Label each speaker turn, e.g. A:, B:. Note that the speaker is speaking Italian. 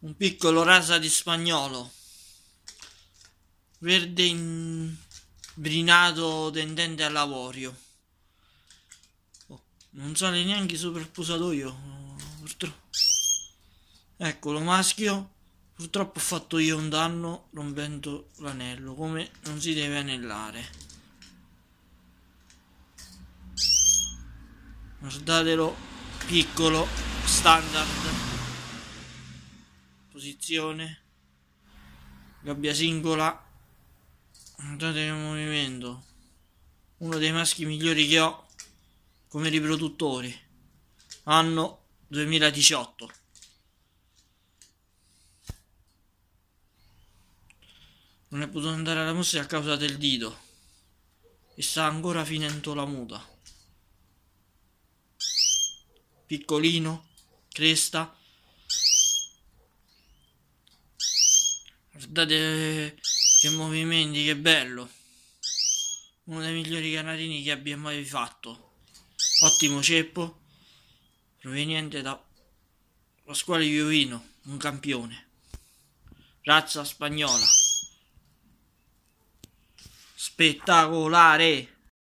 A: un piccolo rasa di spagnolo verde in... brinato tendente all'avorio oh, non sale neanche sopra il posatoio purtroppo eccolo maschio purtroppo ho fatto io un danno rompendo l'anello come non si deve anellare guardatelo piccolo standard posizione, gabbia singola, notate il movimento, uno dei maschi migliori che ho come riproduttori, anno 2018. Non è potuto andare alla mostra a causa del dito e sta ancora finendo la muta. Piccolino, cresta, Guardate che movimenti, che bello. Uno dei migliori canarini che abbia mai fatto. Ottimo ceppo, proveniente da Pasquale Iovino, un campione. Razza spagnola. Spettacolare!